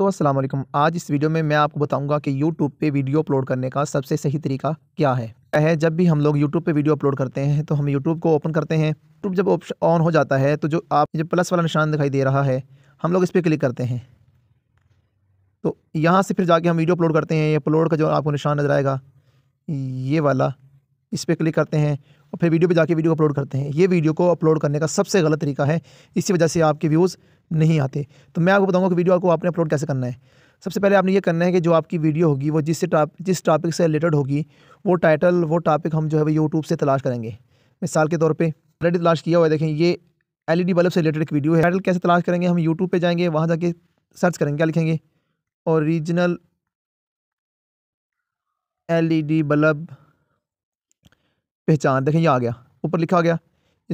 दोस्तों अस्सलाम वालेकुम आज इस वीडियो में मैं आपको बताऊंगा कि YouTube पे वीडियो अपलोड करने का सबसे सही तरीका क्या है है जब भी हम लोग YouTube पे वीडियो अपलोड करते हैं तो हम YouTube को ओपन करते हैं YouTube जब ऑप्शन ऑन हो जाता है तो जो आप जो प्लस वाला निशान दिखाई दे रहा है हम लोग इस पर क्लिक करते हैं तो यहाँ से फिर जाके हम वीडियो अपलोड करते हैं अपलोड का जो आपको निशान नजर आएगा ये वाला इस पर क्लिक करते हैं और फिर वीडियो पे जाके वीडियो अपलोड करते हैं ये वीडियो को अपलोड करने का सबसे गलत तरीका है इसी वजह से आपके व्यूज़ नहीं आते तो मैं आपको बताऊँगा कि वीडियो आपको आपने अपलोड कैसे करना है सबसे पहले आपने ये करना है कि जो आपकी वीडियो होगी वो जिससे टॉप जिस टॉपिक से रिलेटेड होगी वो टाइटल वो टॉपिक हम जो है वो यूट्यूब से तलाश करेंगे मिसाल के तौर पर ऑलरेडी तलाश किया हुआ है देखें ये एलईडी e बल्ब से रिलेटेड एक वीडियो है टाइटल कैसे तलाश करेंगे हम यूट्यूब पर जाएंगे वहाँ जाके सर्च करेंगे क्या लिखेंगे ओरिजिनल एलईडी e बल्ब पहचान देखें ये आ गया ऊपर लिखा गया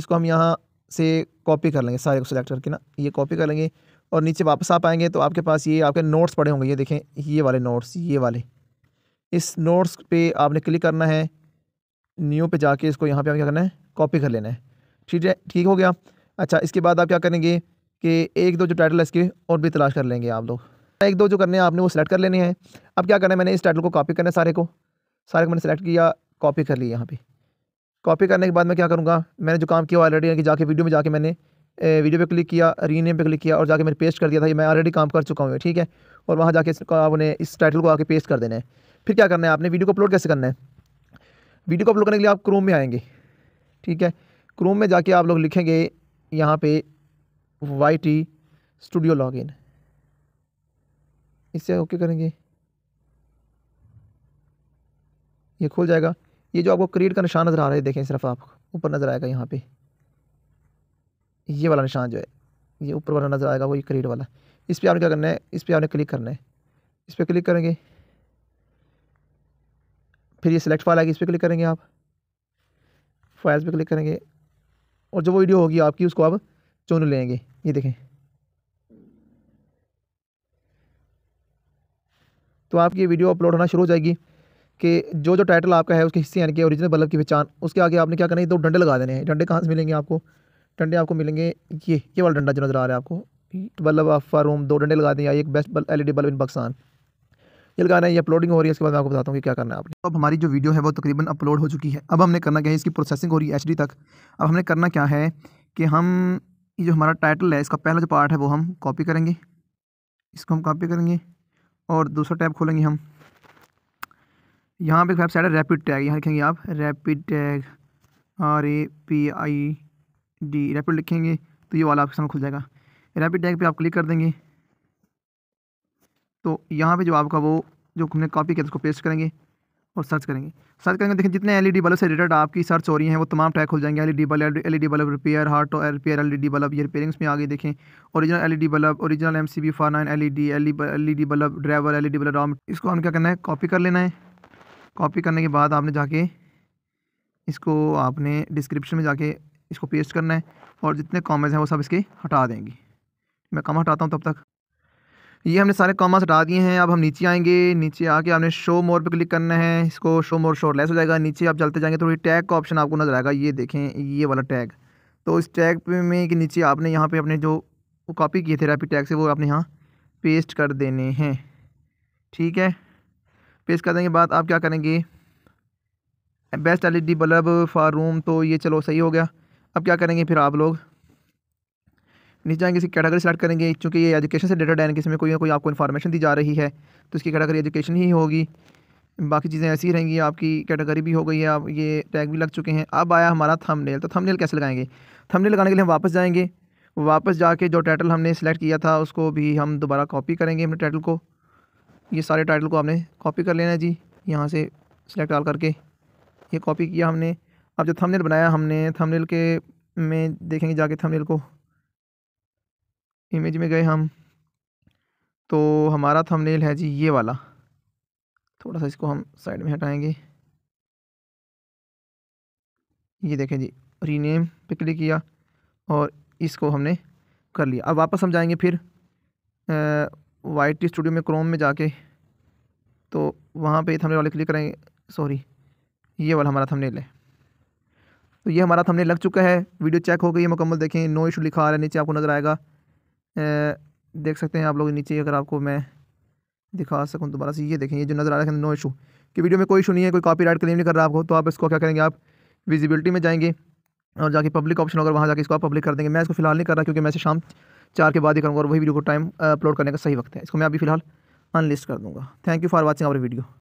इसको हम यहाँ से कॉपी कर लेंगे सारे को सिलेक्ट करके ना ये कॉपी कर लेंगे और नीचे वापस आ पाएंगे तो आपके पास ये आपके नोट्स पड़े होंगे ये देखें ये वाले नोट्स ये वाले इस नोट्स पे आपने क्लिक करना है न्यू पे जाके इसको यहाँ पे आप क्या करना है कॉपी कर लेना है ठीक है ठीक हो गया अच्छा इसके बाद आप क्या करेंगे कि एक दो जो टाइटल है इसके और भी तलाश कर लेंगे आप लोग एक दो जो करने हैं आपने वो सिलेक्ट कर लेने हैं अब क्या करना है मैंने इस टाइटल को कॉपी करना है सारे को सारे को मैंने सेलेक्ट किया कॉपी कर ली यहाँ पर कॉपी करने के बाद मैं क्या करूँगा मैंने जो काम किया ऑलरेडी यानी कि जाके वीडियो में जाके मैंने वीडियो पे क्लिक किया रीनेम पे क्लिक किया और जाके मैंने पेस्ट कर दिया था ये मैं ऑलरेडी काम कर चुका हूँ ठीक है और वहाँ जाके आपने इस टाइटल को आके पेस्ट कर देना है फिर क्या करना है आपने वीडियो को अपलोड कैसे करना है वीडियो को अपलोड करने के लिए आप क्रोम में आएंगे ठीक है क्रोम में जाके आप लोग लिखेंगे यहाँ पे वाई टी स्टूडियो इन इससे ओके करेंगे ये खुल जाएगा ये जो आपको क्रिएट का निशान नज़र आ रहा है देखें सिर्फ आप ऊपर नज़र आएगा यहाँ पे ये वाला निशान जो है ये ऊपर वाला नज़र आएगा वो ये क्रिएट वाला इस पर आपने क्या करना है इस पर आपने क्लिक करना है इस पर क्लिक करेंगे फिर ये सिलेक्ट फाइल आएगी इस पर क्लिक करेंगे आप फाइल्स पर क्लिक करेंगे और जो वीडियो होगी आपकी उसको आप चुन लेंगे ये देखें तो आपकी वीडियो अपलोड होना शुरू हो जाएगी कि जो जो टाइटल आपका है उसके हिस्से यानी कि ओरिजिनल बल्ब की पहचान उसके आगे आपने क्या करना है दो डंडे लगा देने हैं डंडे कहाँ से मिलेंगे आपको डंडे आपको मिलेंगे ये ये वाला डंडा जो नज़र आ रहा है आपको तो बल्ब ऑफ रूम दो डंडे लगा दें या एक best bulb L bulb in Pakistan ये लगाना है ये अपलोडिंग हो रही है इसके बाद मैं आपको बताता हूँ कि क्या करना है आपने अब हमारी जो वीडियो है वो तकरीबन अपलोड हो चुकी है अब हमने करना क्या है इसकी प्रोसेसिंग हो रही है एच तक अब हमने करना क्या है कि हम ये जो हमारा टाइटल है इसका पहला जो पार्ट है वो हम कॉपी करेंगे इसको हम कॉपी करेंगे और दूसरा टैब खोलेंगे हम यहाँ पे वेबसाइट है रैपिड टैग यहाँ लिखेंगे आप rapid tag R A P I D rapid लिखेंगे तो ये वाला आपके सामने खुल जाएगा रैपिड टैग पे आप क्लिक कर देंगे तो यहाँ पे जो आपका वो जो हमने कॉपी किया उसको पेस्ट करेंगे और सर्च करेंगे सर्च करेंगे देखिए जितने एलईडी बल्ब से रिलेटेड आपकी सर्च हो रही हैं वो तमाम टैग खुल जाएंगे LED bulb E bulb repair heart और रिपेयर एल डी बल्ब ये रिपेयरिंग्स में आगे देखें original LED bulb original M C B for nine L E D L E D bulb driver D bulb ROM इसको हम क्या करना है कॉपी कर लेना है कॉपी करने के बाद आपने जाके इसको आपने डिस्क्रिप्शन में जाके इसको पेस्ट करना है और जितने कॉमेंट्स हैं वो सब इसके हटा देंगे मैं कम हटाता हूँ तब तक ये हमने सारे कॉमर्स हटा दिए हैं अब हम नीचे आएंगे नीचे आके आपने शो मोर पे क्लिक करना है इसको शो मोर शोर लेस हो जाएगा नीचे आप चलते जाएंगे थोड़ी टैग का ऑप्शन आपको नजर आएगा ये देखें ये वाला टैग तो इस टैग पे में कि नीचे आपने यहाँ पे अपने जो कॉपी किए थे रैपिड टैग से वो आपने यहाँ पेस्ट कर देने हैं ठीक है पेश करने के बाद आप क्या करेंगे best L E bulb for room तो ये चलो सही हो गया अब क्या करेंगे फिर आप लोग नीचे जाएंगे इसी कैटेगरी सेलेक्ट करेंगे चूँकि ये एजुकेशन से रिलेटेड है में कोई ना कोई आपको इन्फॉर्मेशन दी जा रही है तो इसकी कैटेगरी एजुकेशन ही होगी बाकी चीज़ें ऐसी रहेंगी आपकी कैटेगरी भी हो गई है आप ये टैग भी लग चुके हैं अब आया हमारा थंबनेल तो थंबनेल कैसे लगाएंगे थंबनेल लगाने के लिए हम वापस जाएंगे वापस जाके जो टाइटल हमने सेलेक्ट किया था उसको भी हम दोबारा कॉपी करेंगे अपने टाइटल को ये सारे टाइटल को आपने कॉपी कर लेना है जी यहाँ से सिलेक्ट डाल करके ये कॉपी किया हमने अब जो थंबनेल बनाया हमने थंबनेल के में देखेंगे जाके थंबनेल को इमेज में गए हम तो हमारा थंबनेल है जी ये वाला थोड़ा सा इसको हम साइड में हटाएंगे ये देखें जी रीनेम पे क्लिक किया और इसको हमने कर लिया अब वापस हम जाएंगे फिर आ, वाई टी स्टूडियो में क्रोम में जाके तो वहाँ पे थंबनेल वाले क्लिक करेंगे सॉरी ये वाला हमारा थंबनेल है तो ये हमारा थंबनेल लग चुका है वीडियो चेक हो गई है मुकम्मल देखें नो इशू लिखा आ रहा है नीचे आपको नज़र आएगा ए, देख सकते हैं आप लोग नीचे अगर आपको मैं दिखा सकूँ दोबारा से ये देखें ये जो नज़र आ रहा है नो इशू कि वीडियो में कोई इशू नहीं है कोई कॉपी राइट क्लेम नहीं कर रहा आपको तो आप इसको क्या करेंगे आप विजिबिलिटी में जाएंगे और जाके पब्लिक ऑप्शन अगर वहाँ जाके इसको आप पब्लिक कर देंगे मैं इसको फिलहाल नहीं कर रहा क्योंकि मैं से शाम चार के बाद ही करूँगा और वही वीडियो को टाइम अपलोड uh, करने का सही वक्त है इसको मैं अभी फिलहाल अनलिस्ट कर दूँगा thank you for watching our video